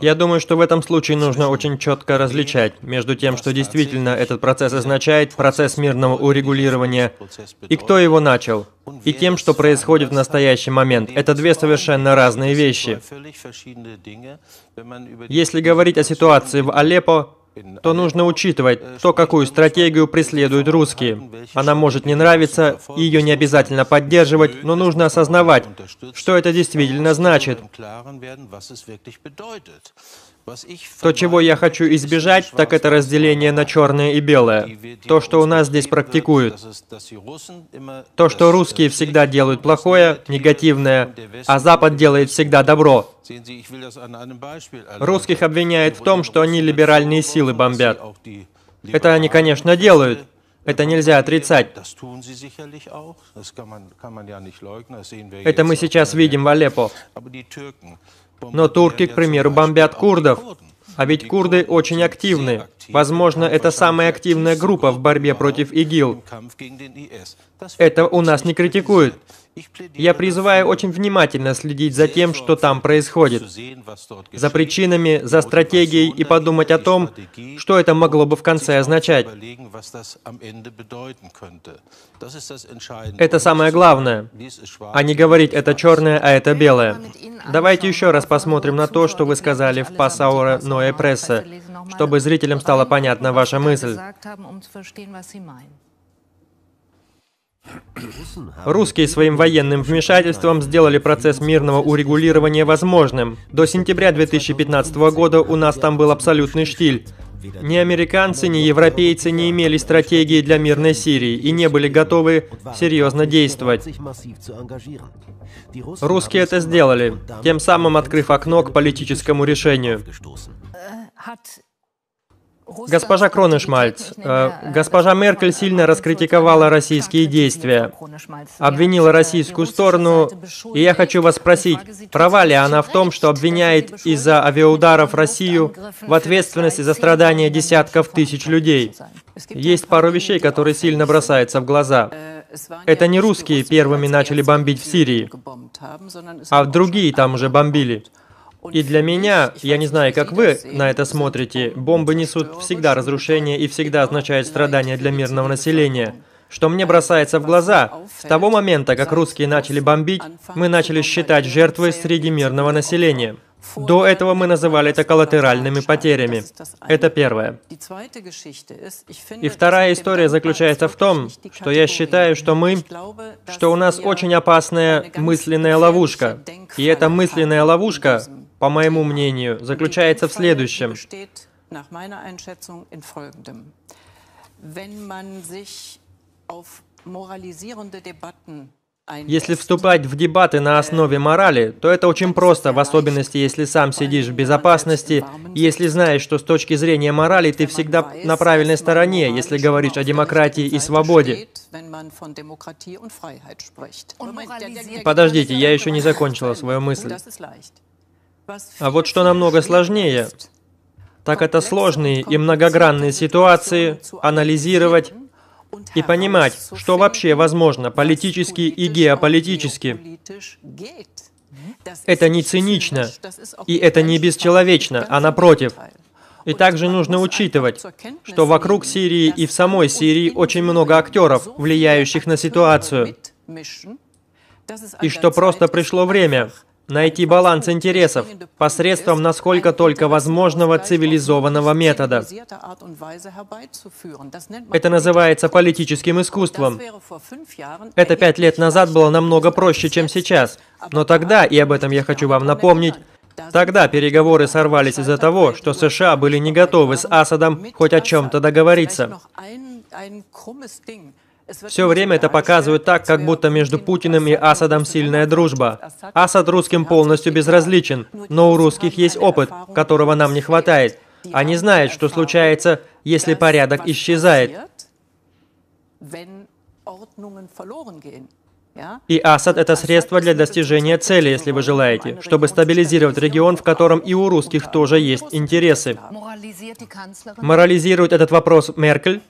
Я думаю, что в этом случае нужно очень четко различать между тем, что действительно этот процесс означает, процесс мирного урегулирования, и кто его начал, и тем, что происходит в настоящий момент. Это две совершенно разные вещи. Если говорить о ситуации в Алеппо, то нужно учитывать то, какую стратегию преследуют русские. Она может не нравиться, ее не обязательно поддерживать, но нужно осознавать, что это действительно значит. То, чего я хочу избежать, так это разделение на черное и белое. То, что у нас здесь практикуют. То, что русские всегда делают плохое, негативное, а Запад делает всегда добро. Русских обвиняют в том, что они либеральные силы бомбят. Это они, конечно, делают. Это нельзя отрицать. Это мы сейчас видим в Алеппо. Но турки, к примеру, бомбят курдов. А ведь курды очень активны. Возможно, это самая активная группа в борьбе против ИГИЛ. Это у нас не критикуют. Я призываю очень внимательно следить за тем, что там происходит, за причинами, за стратегией и подумать о том, что это могло бы в конце означать. Это самое главное, а не говорить «это черное, а это белое». Давайте еще раз посмотрим на то, что вы сказали в Пасаура Ноэ Пресса, чтобы зрителям стало понятна ваша мысль. Русские своим военным вмешательством сделали процесс мирного урегулирования возможным. До сентября 2015 года у нас там был абсолютный штиль. Ни американцы, ни европейцы не имели стратегии для мирной Сирии и не были готовы серьезно действовать. Русские это сделали, тем самым открыв окно к политическому решению. Э, Госпожа Кронешмальц, э, госпожа Меркель сильно раскритиковала российские действия, обвинила российскую сторону, и я хочу вас спросить, права ли она в том, что обвиняет из-за авиаударов Россию в ответственности за страдания десятков тысяч людей? Есть пару вещей, которые сильно бросаются в глаза. Э, Это не русские первыми начали бомбить в Сирии, а другие там уже бомбили. И для меня, я не знаю, как вы на это смотрите, бомбы несут всегда разрушение и всегда означают страдания для мирного населения. Что мне бросается в глаза, с того момента, как русские начали бомбить, мы начали считать жертвы среди мирного населения. До этого мы называли это коллатеральными потерями. Это первое. И вторая история заключается в том, что я считаю, что мы, что у нас очень опасная мысленная ловушка. И эта мысленная ловушка по моему мнению, заключается в следующем. Если вступать в дебаты на основе морали, то это очень просто, в особенности, если сам сидишь в безопасности, если знаешь, что с точки зрения морали ты всегда на правильной стороне, если говоришь о демократии и свободе. Подождите, я еще не закончила свою oh, мысль. А вот что намного сложнее, так это сложные и многогранные ситуации анализировать и понимать, что вообще возможно политически и геополитически. Это не цинично, и это не бесчеловечно, а напротив. И также нужно учитывать, что вокруг Сирии и в самой Сирии очень много актеров, влияющих на ситуацию, и что просто пришло время, Найти баланс интересов посредством насколько только возможного цивилизованного метода. Это называется политическим искусством. Это пять лет назад было намного проще, чем сейчас. Но тогда, и об этом я хочу вам напомнить, Тогда переговоры сорвались из-за того, что США были не готовы с Асадом хоть о чем-то договориться. Все время это показывают так, как будто между Путиным и Асадом сильная дружба. Асад русским полностью безразличен, но у русских есть опыт, которого нам не хватает. Они знают, что случается, если порядок исчезает. И Асад – это средство для достижения цели, если вы желаете, чтобы стабилизировать регион, в котором и у русских тоже есть интересы. Морализирует этот вопрос Меркель,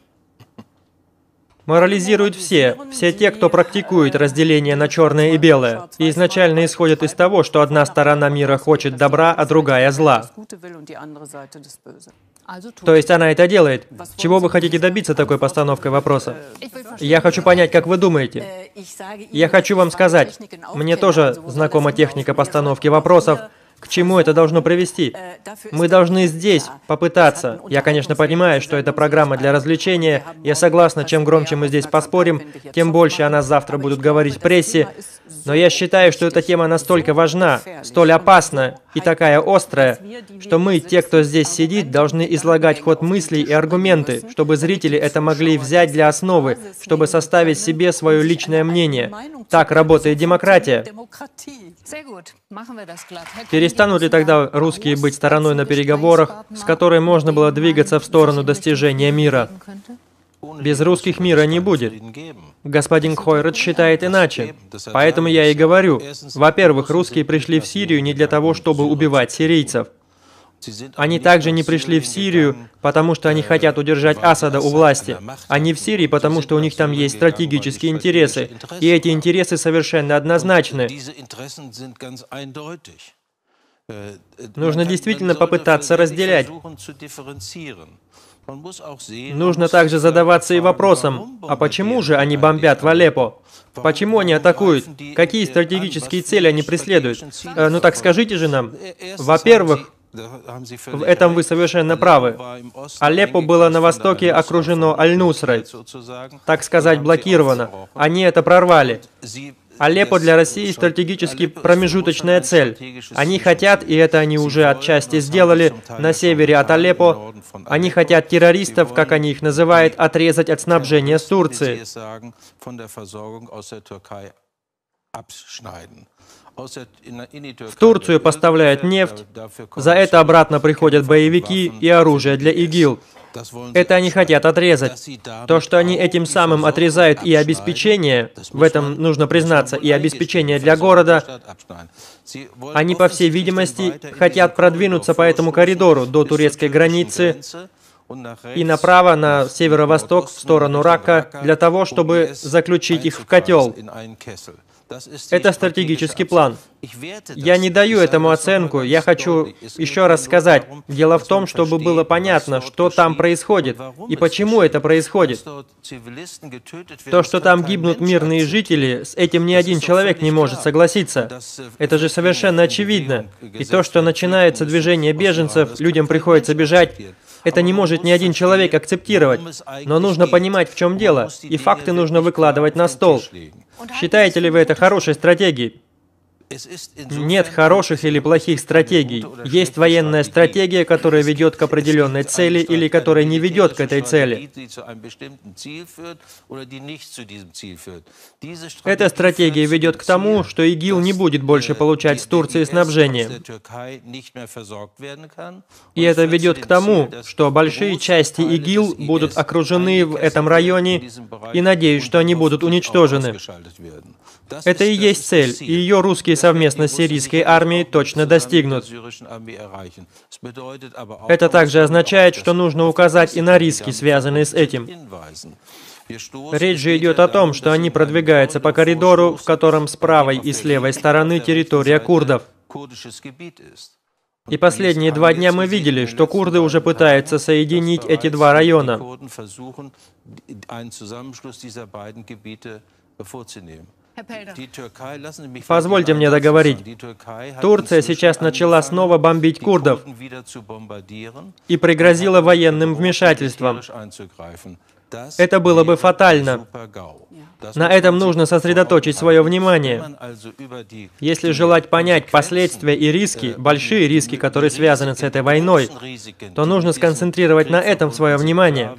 Морализируют все, все те, кто практикует разделение на черное и белое, и изначально исходят из того, что одна сторона мира хочет добра, а другая зла. То есть она это делает. Чего вы хотите добиться такой постановкой вопроса? Я хочу понять, как вы думаете. Я хочу вам сказать, мне тоже знакома техника постановки вопросов, к чему это должно привести? Мы должны здесь попытаться. Я, конечно, понимаю, что это программа для развлечения. Я согласна, чем громче мы здесь поспорим, тем больше о нас завтра будут говорить в прессе. Но я считаю, что эта тема настолько важна, столь опасна и такая острая, что мы, те, кто здесь сидит, должны излагать ход мыслей и аргументы, чтобы зрители это могли взять для основы, чтобы составить себе свое личное мнение. Так работает демократия. Перестанут ли тогда русские быть стороной на переговорах, с которой можно было двигаться в сторону достижения мира? Без русских мира не будет. Господин Хойрат считает иначе. Поэтому я и говорю, во-первых, русские пришли в Сирию не для того, чтобы убивать сирийцев. Они также не пришли в Сирию, потому что они хотят удержать Асада у власти. Они а в Сирии, потому что у них там есть стратегические интересы. И эти интересы совершенно однозначны. Äh, Нужно действительно попытаться разделять. Нужно также задаваться и вопросом, а почему же они бомбят в Алеппо? Почему они атакуют? Какие стратегические цели они преследуют? Э, ну так скажите же нам. Äh, Во-первых, в этом вы совершенно правы. Алеппо было на востоке окружено Аль-Нусрой, так сказать, блокировано. Они это прорвали. Алеппо для России стратегически промежуточная цель. Они хотят, и это они уже отчасти сделали, на севере от Алеппо, они хотят террористов, как они их называют, отрезать от снабжения с Турции. В Турцию поставляют нефть, за это обратно приходят боевики и оружие для ИГИЛ. Это они хотят отрезать. То, что они этим самым отрезают и обеспечение, в этом нужно признаться, и обеспечение для города, они, по всей видимости, хотят продвинуться по этому коридору до турецкой границы и направо на северо-восток в сторону Рака для того, um чтобы заключить их в котел. Это стратегический план. Я не даю этому оценку, я хочу еще раз сказать. Дело в том, чтобы было понятно, что там происходит и почему это происходит. То, что там гибнут мирные жители, с этим ни один человек не может согласиться. Это же совершенно очевидно. И то, что начинается движение беженцев, людям приходится бежать, это не может ни один человек акцептировать. Но нужно понимать, в чем дело, и факты нужно выкладывать на стол. Считаете ли вы это хорошей стратегией? Нет хороших или плохих стратегий. Есть военная стратегия, которая ведет к определенной цели или которая не ведет к этой цели. Эта стратегия ведет к тому, что ИГИЛ не будет больше получать с Турции снабжение. И это ведет к тому, что большие части ИГИЛ будут окружены в этом районе, и надеюсь, что они будут уничтожены. Это и есть цель, и ее русские совместно с сирийской армией точно достигнут. Это также означает, что нужно указать и на риски, связанные с этим. Речь же идет о том, что они продвигаются по коридору, в котором с правой и с левой стороны территория курдов. И последние два дня мы видели, что курды уже пытаются соединить эти два района. Позвольте мне договорить. Турция сейчас начала снова бомбить курдов и пригрозила военным вмешательством. Это было бы фатально. На этом нужно сосредоточить свое внимание. Если желать понять последствия и риски, большие риски, которые связаны с этой войной, то нужно сконцентрировать на этом свое внимание.